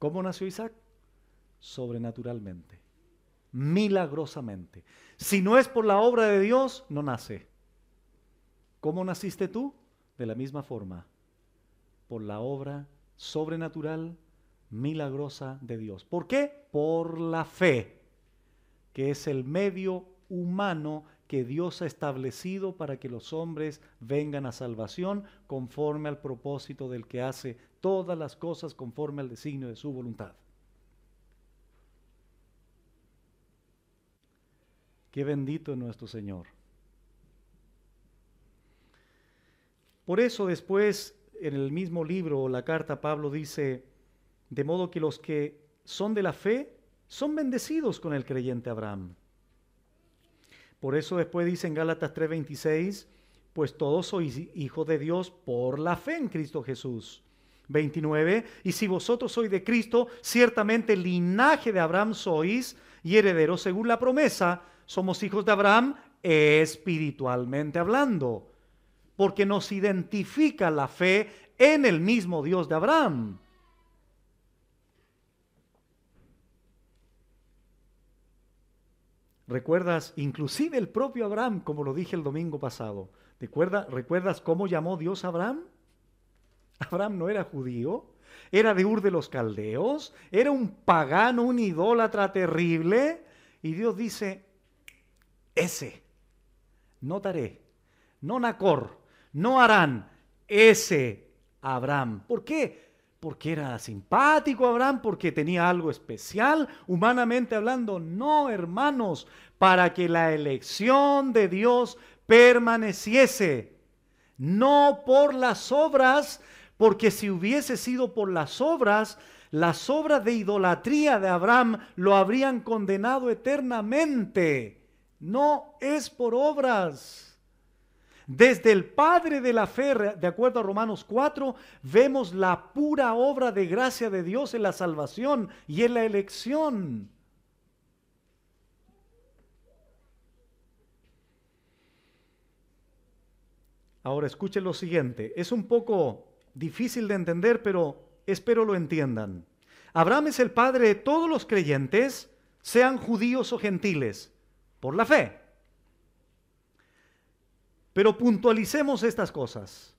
¿Cómo nació Isaac? Sobrenaturalmente, milagrosamente. Si no es por la obra de Dios, no nace. ¿Cómo naciste tú? De la misma forma, por la obra de sobrenatural, milagrosa de Dios. ¿Por qué? Por la fe, que es el medio humano que Dios ha establecido para que los hombres vengan a salvación conforme al propósito del que hace todas las cosas conforme al designio de su voluntad. Qué bendito es nuestro Señor. Por eso después en el mismo libro la carta, Pablo dice, de modo que los que son de la fe son bendecidos con el creyente Abraham. Por eso después dice en Gálatas 3:26, pues todos sois hijos de Dios por la fe en Cristo Jesús. 29, y si vosotros sois de Cristo, ciertamente linaje de Abraham sois y herederos según la promesa, somos hijos de Abraham espiritualmente hablando porque nos identifica la fe en el mismo Dios de Abraham. ¿Recuerdas inclusive el propio Abraham, como lo dije el domingo pasado? ¿Recuerda, ¿Recuerdas cómo llamó Dios a Abraham? Abraham no era judío, era de Ur de los Caldeos, era un pagano, un idólatra terrible. Y Dios dice, ese, notaré, no Nacor, no harán ese Abraham. ¿Por qué? Porque era simpático Abraham, porque tenía algo especial, humanamente hablando. No, hermanos, para que la elección de Dios permaneciese. No por las obras, porque si hubiese sido por las obras, las obras de idolatría de Abraham lo habrían condenado eternamente. No es por obras. Desde el Padre de la Fe, de acuerdo a Romanos 4, vemos la pura obra de gracia de Dios en la salvación y en la elección. Ahora escuchen lo siguiente, es un poco difícil de entender, pero espero lo entiendan. Abraham es el padre de todos los creyentes, sean judíos o gentiles, por la fe. Pero puntualicemos estas cosas.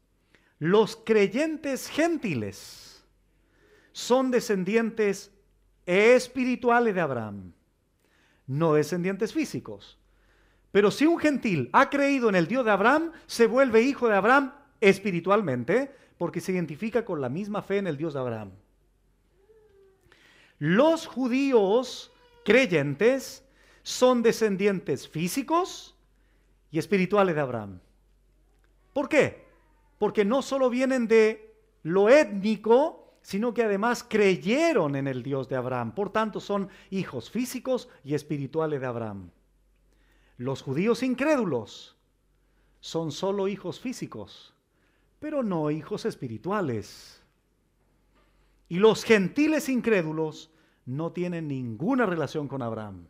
Los creyentes gentiles son descendientes espirituales de Abraham, no descendientes físicos. Pero si un gentil ha creído en el Dios de Abraham, se vuelve hijo de Abraham espiritualmente, porque se identifica con la misma fe en el Dios de Abraham. Los judíos creyentes son descendientes físicos y espirituales de Abraham. ¿Por qué? Porque no solo vienen de lo étnico, sino que además creyeron en el Dios de Abraham. Por tanto, son hijos físicos y espirituales de Abraham. Los judíos incrédulos son solo hijos físicos, pero no hijos espirituales. Y los gentiles incrédulos no tienen ninguna relación con Abraham.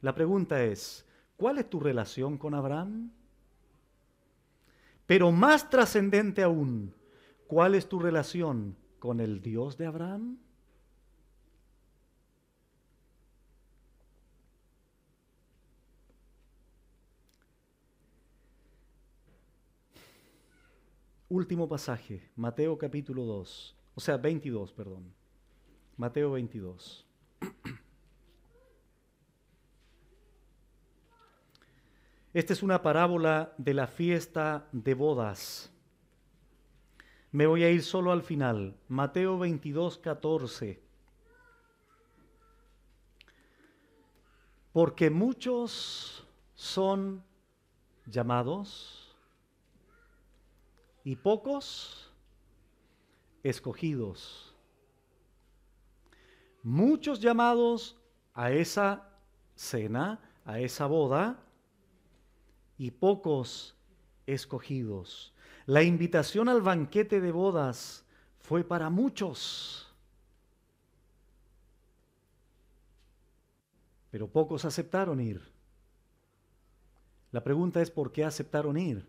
La pregunta es, ¿cuál es tu relación con Abraham? Pero más trascendente aún, ¿cuál es tu relación con el Dios de Abraham? Último pasaje, Mateo capítulo 2, o sea, 22, perdón. Mateo 22. Esta es una parábola de la fiesta de bodas. Me voy a ir solo al final. Mateo 22, 14. Porque muchos son llamados y pocos escogidos. Muchos llamados a esa cena, a esa boda, y pocos escogidos. La invitación al banquete de bodas fue para muchos, pero pocos aceptaron ir. La pregunta es por qué aceptaron ir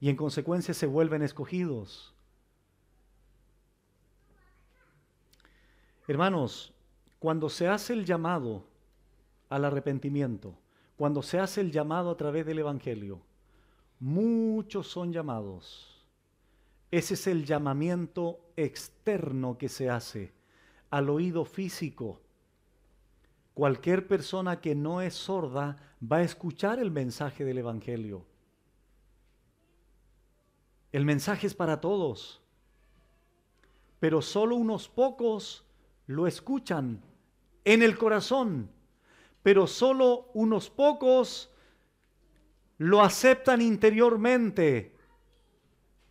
y en consecuencia se vuelven escogidos. Hermanos, cuando se hace el llamado al arrepentimiento, cuando se hace el llamado a través del Evangelio. Muchos son llamados. Ese es el llamamiento externo que se hace al oído físico. Cualquier persona que no es sorda va a escuchar el mensaje del Evangelio. El mensaje es para todos, pero solo unos pocos lo escuchan en el corazón pero solo unos pocos lo aceptan interiormente.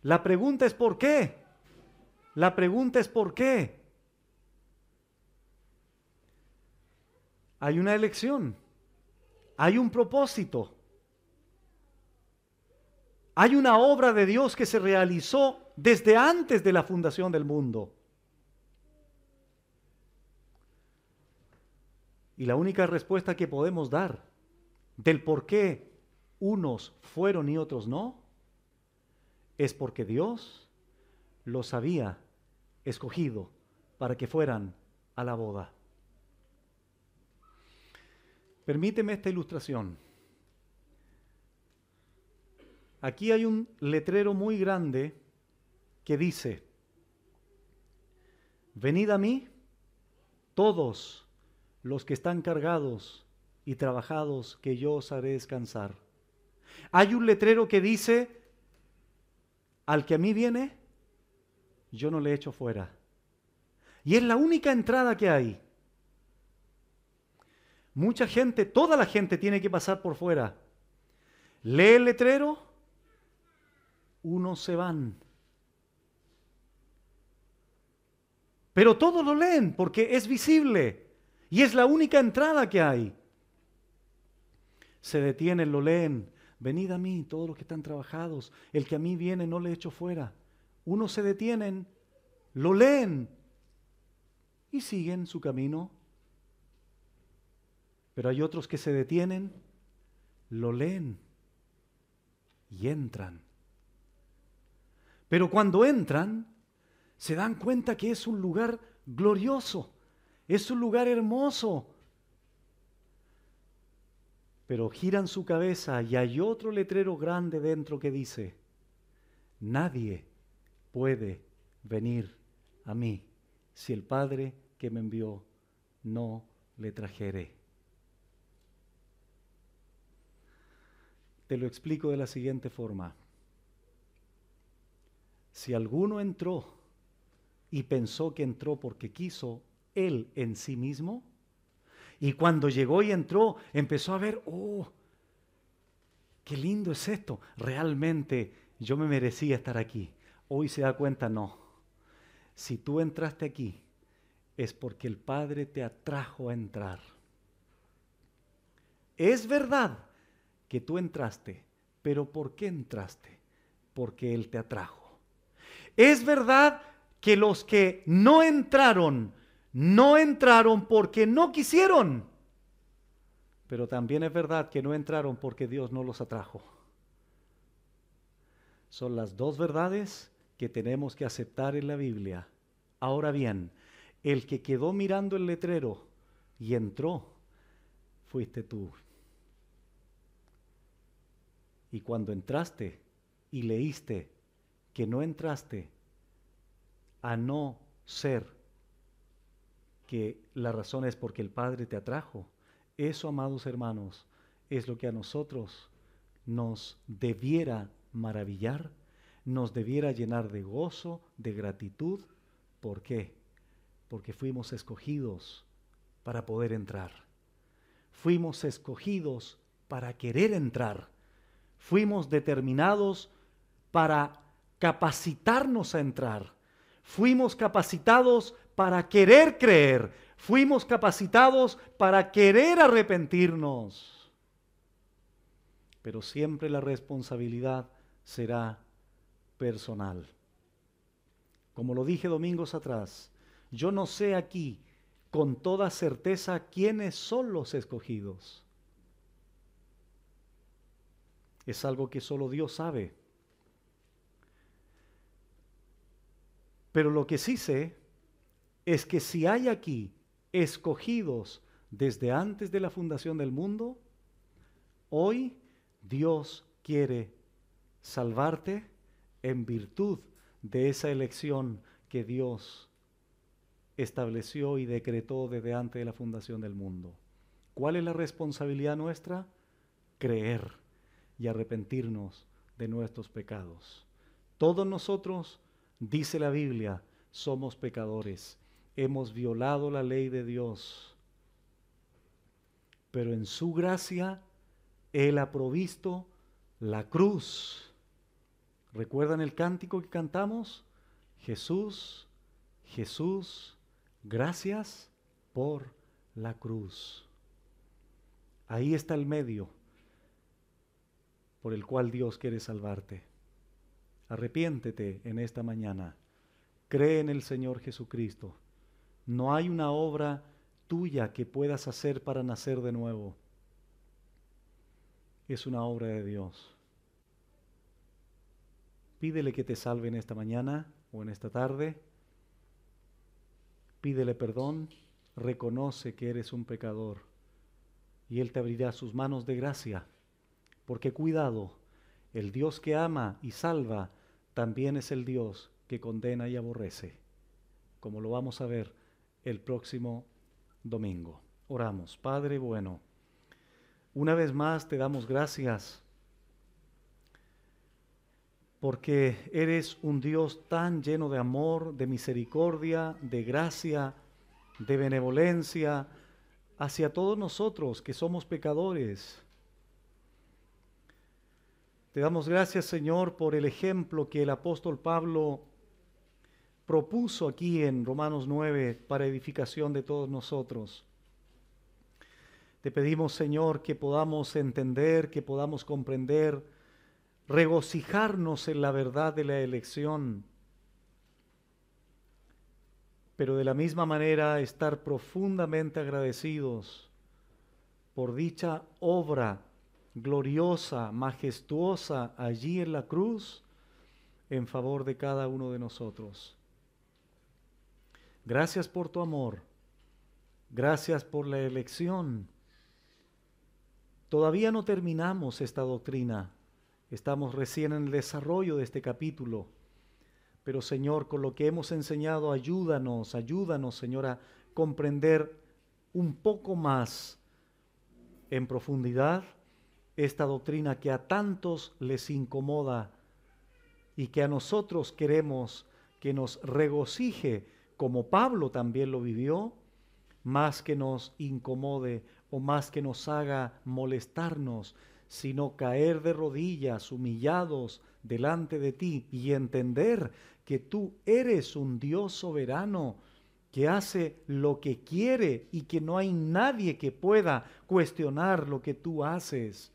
La pregunta es por qué. La pregunta es por qué. Hay una elección. Hay un propósito. Hay una obra de Dios que se realizó desde antes de la fundación del mundo. Y la única respuesta que podemos dar del por qué unos fueron y otros no, es porque Dios los había escogido para que fueran a la boda. Permíteme esta ilustración. Aquí hay un letrero muy grande que dice, venid a mí todos los que están cargados y trabajados, que yo os haré descansar. Hay un letrero que dice, al que a mí viene, yo no le echo fuera. Y es la única entrada que hay. Mucha gente, toda la gente tiene que pasar por fuera. Lee el letrero, unos se van. Pero todos lo leen porque es visible. Y es la única entrada que hay. Se detienen, lo leen. Venid a mí, todos los que están trabajados. El que a mí viene no le echo fuera. Unos se detienen, lo leen y siguen su camino. Pero hay otros que se detienen, lo leen y entran. Pero cuando entran, se dan cuenta que es un lugar glorioso es un lugar hermoso. Pero giran su cabeza y hay otro letrero grande dentro que dice, nadie puede venir a mí si el Padre que me envió no le trajere. Te lo explico de la siguiente forma. Si alguno entró y pensó que entró porque quiso él en sí mismo. Y cuando llegó y entró, empezó a ver, oh, qué lindo es esto. Realmente yo me merecía estar aquí. Hoy se da cuenta, no. Si tú entraste aquí, es porque el Padre te atrajo a entrar. Es verdad que tú entraste, pero ¿por qué entraste? Porque Él te atrajo. Es verdad que los que no entraron no entraron porque no quisieron. Pero también es verdad que no entraron porque Dios no los atrajo. Son las dos verdades que tenemos que aceptar en la Biblia. Ahora bien, el que quedó mirando el letrero y entró, fuiste tú. Y cuando entraste y leíste que no entraste a no ser que la razón es porque el Padre te atrajo. Eso, amados hermanos, es lo que a nosotros nos debiera maravillar, nos debiera llenar de gozo, de gratitud. ¿Por qué? Porque fuimos escogidos para poder entrar. Fuimos escogidos para querer entrar. Fuimos determinados para capacitarnos a entrar. Fuimos capacitados para querer creer, fuimos capacitados para querer arrepentirnos. Pero siempre la responsabilidad será personal. Como lo dije domingos atrás, yo no sé aquí con toda certeza quiénes son los escogidos. Es algo que solo Dios sabe. Pero lo que sí sé es que si hay aquí escogidos desde antes de la fundación del mundo, hoy Dios quiere salvarte en virtud de esa elección que Dios estableció y decretó desde antes de la fundación del mundo. ¿Cuál es la responsabilidad nuestra? Creer y arrepentirnos de nuestros pecados. Todos nosotros, dice la Biblia, somos pecadores hemos violado la ley de Dios. Pero en su gracia, Él ha provisto la cruz. ¿Recuerdan el cántico que cantamos? Jesús, Jesús, gracias por la cruz. Ahí está el medio por el cual Dios quiere salvarte. Arrepiéntete en esta mañana. Cree en el Señor Jesucristo no hay una obra tuya que puedas hacer para nacer de nuevo. Es una obra de Dios. Pídele que te salve en esta mañana o en esta tarde. Pídele perdón. Reconoce que eres un pecador. Y Él te abrirá sus manos de gracia. Porque cuidado, el Dios que ama y salva también es el Dios que condena y aborrece. Como lo vamos a ver el próximo domingo. Oramos, Padre bueno, una vez más te damos gracias porque eres un Dios tan lleno de amor, de misericordia, de gracia, de benevolencia hacia todos nosotros que somos pecadores. Te damos gracias, Señor, por el ejemplo que el apóstol Pablo propuso aquí en Romanos 9 para edificación de todos nosotros. Te pedimos, Señor, que podamos entender, que podamos comprender, regocijarnos en la verdad de la elección, pero de la misma manera estar profundamente agradecidos por dicha obra gloriosa, majestuosa allí en la cruz en favor de cada uno de nosotros. Gracias por tu amor. Gracias por la elección. Todavía no terminamos esta doctrina. Estamos recién en el desarrollo de este capítulo. Pero Señor, con lo que hemos enseñado, ayúdanos, ayúdanos, Señor, a comprender un poco más en profundidad esta doctrina que a tantos les incomoda y que a nosotros queremos que nos regocije como Pablo también lo vivió, más que nos incomode o más que nos haga molestarnos, sino caer de rodillas, humillados delante de ti y entender que tú eres un Dios soberano que hace lo que quiere y que no hay nadie que pueda cuestionar lo que tú haces.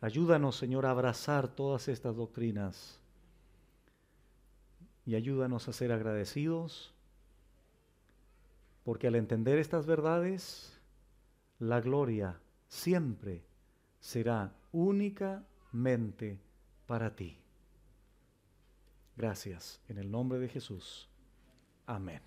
Ayúdanos, Señor, a abrazar todas estas doctrinas y ayúdanos a ser agradecidos, porque al entender estas verdades, la gloria siempre será únicamente para ti. Gracias, en el nombre de Jesús. Amén.